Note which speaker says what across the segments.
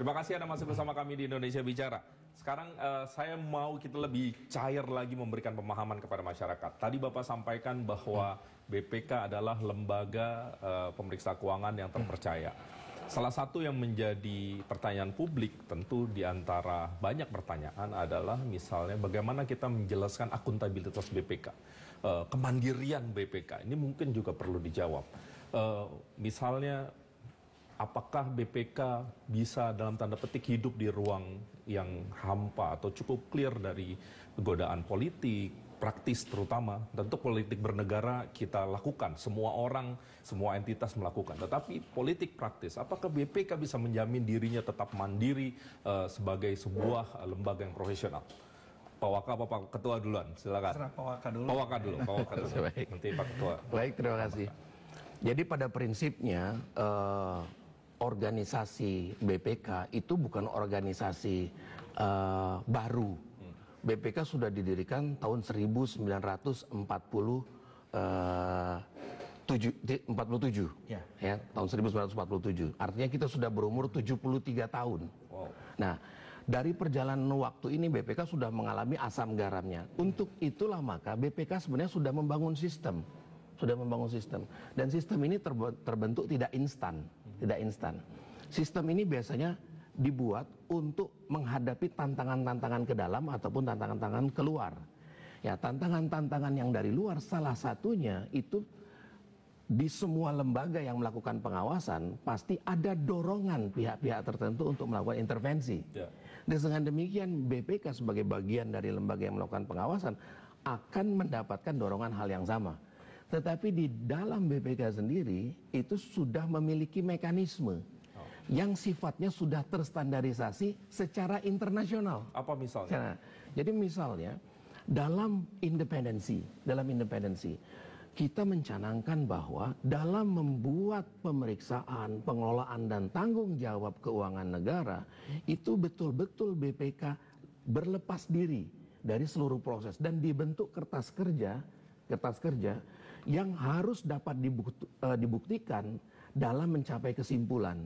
Speaker 1: Terima kasih Anda masih bersama kami di Indonesia Bicara. Sekarang uh, saya mau kita lebih cair lagi memberikan pemahaman kepada masyarakat. Tadi Bapak sampaikan bahwa BPK adalah lembaga uh, pemeriksa keuangan yang terpercaya. Salah satu yang menjadi pertanyaan publik tentu di antara banyak pertanyaan adalah misalnya bagaimana kita menjelaskan akuntabilitas BPK, uh, eh, kemandirian BPK. Ini mungkin juga perlu dijawab. Uh, misalnya apakah BPK bisa dalam tanda petik hidup di ruang yang hampa atau cukup clear dari godaan politik, praktis terutama. Tentu politik bernegara kita lakukan, semua orang, semua entitas melakukan. Tetapi politik praktis, apakah BPK bisa menjamin dirinya tetap mandiri uh, sebagai sebuah lembaga yang profesional? Pak Waka apa Pak Ketua duluan? Silakan. Pak Waka dulu. Pak Waka dulu, Pak Waka dulu. Nanti Pak Ketua.
Speaker 2: Baik, terima kasih. Jadi pada prinsipnya uh, organisasi BPK itu bukan organisasi eh, baru. BPK sudah didirikan tahun 1947. Eh, ya. ya, tahun 1947. Artinya kita sudah berumur 73 tahun. Nah, dari perjalanan waktu ini BPK sudah mengalami asam garamnya. Untuk itulah maka BPK sebenarnya sudah membangun sistem, sudah membangun sistem. Dan sistem ini terbentuk tidak instan tidak instan. Sistem ini biasanya dibuat untuk menghadapi tantangan-tantangan ke dalam ataupun tantangan-tantangan keluar. Ya, tantangan-tantangan yang dari luar salah satunya itu di semua lembaga yang melakukan pengawasan pasti ada dorongan pihak-pihak tertentu untuk melakukan intervensi. Ya. Dan dengan demikian BPK sebagai bagian dari lembaga yang melakukan pengawasan akan mendapatkan dorongan hal yang sama. Tetapi di dalam BPK sendiri itu sudah memiliki mekanisme yang sifatnya sudah terstandarisasi secara internasional. Apa misalnya? Nah, jadi misalnya dalam independensi, dalam independensi kita mencanangkan bahwa dalam membuat pemeriksaan, pengelolaan dan tanggung jawab keuangan negara itu betul-betul BPK berlepas diri dari seluruh proses dan dibentuk kertas kerja, kertas kerja yang harus dapat eh, dibuktikan dalam mencapai kesimpulan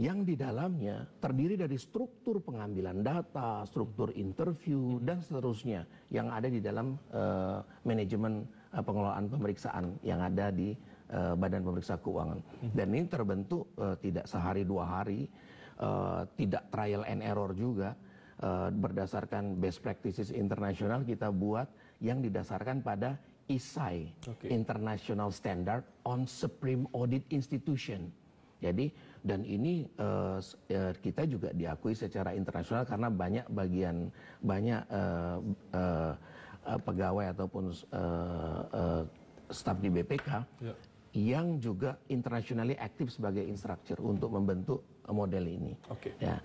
Speaker 2: yang di dalamnya terdiri dari struktur pengambilan data, struktur interview dan seterusnya yang ada di dalam uh, manajemen uh, pengelolaan pemeriksaan yang ada di uh, Badan Pemeriksa Keuangan. Hmm. Dan ini terbentuk uh, tidak sehari dua hari, uh, tidak trial and error juga uh, berdasarkan best practices internasional kita buat yang didasarkan pada ISAI okay. International Standard on Supreme Audit Institution. Jadi dan ini uh, kita juga diakui secara internasional karena banyak bagian banyak uh, uh, pegawai ataupun uh, uh, staf di BPK yeah. yang juga internationally aktif sebagai instruktur untuk membentuk model ini. Okay. Ya.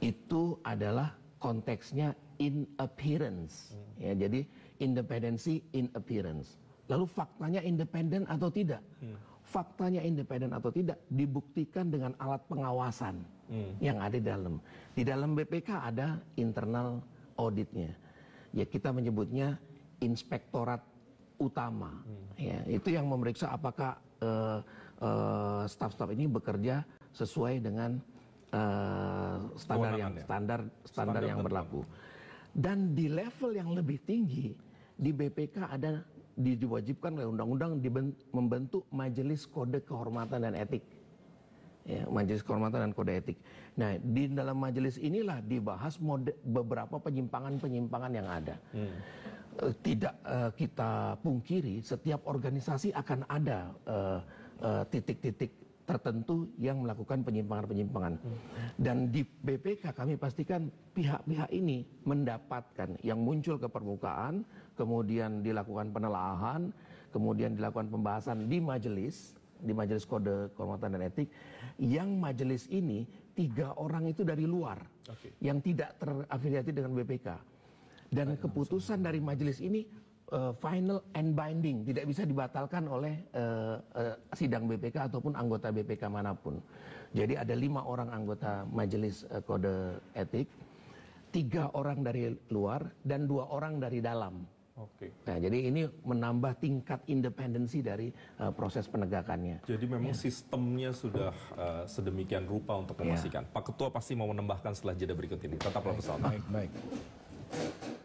Speaker 2: Itu adalah konteksnya in appearance. Hmm. Ya, jadi independensi in appearance. Lalu faktanya independen atau tidak? Hmm. Faktanya independen atau tidak dibuktikan dengan alat pengawasan hmm. yang ada di dalam. Di dalam BPK ada internal auditnya. Ya kita menyebutnya inspektorat utama. Ya, itu yang memeriksa apakah uh, uh, staff-staff ini bekerja sesuai dengan Eh, ya. standar standar yang standar standar yang berlaku. Dan di level yang lebih tinggi di BPK ada diwajibkan oleh undang-undang membentuk majelis kode kehormatan dan etik. Ya, majelis kehormatan dan kode etik. Nah, di dalam majelis inilah dibahas mode, beberapa penyimpangan-penyimpangan yang ada. Hmm. Eh, tidak uh, kita pungkiri, setiap organisasi akan ada titik-titik uh, uh, titik -titik tertentu yang melakukan penyimpangan-penyimpangan. Dan di BPK kami pastikan pihak-pihak ini mendapatkan yang muncul ke permukaan, kemudian dilakukan penelaahan, kemudian dilakukan pembahasan di majelis, di majelis kode kehormatan dan etik, yang majelis ini tiga orang itu dari luar, okay. yang tidak terafiliasi dengan BPK. Dan keputusan dari majelis ini Eh, final and binding, tidak bisa dibatalkan oleh eh, eh, sidang BPK ataupun anggota BPK manapun. Jadi ada lima orang anggota Majelis Kode Etik, tiga orang dari luar dan dua orang dari dalam. Oke. Okay. Nah, jadi ini menambah tingkat independensi
Speaker 1: dari uh, proses penegakannya. Jadi memang ya. sistemnya sudah uh, sedemikian rupa untuk ya. memastikan. Ya. Pak Ketua pasti mau menambahkan setelah jeda berikut ini. Tetaplah bersama. Baik, baik.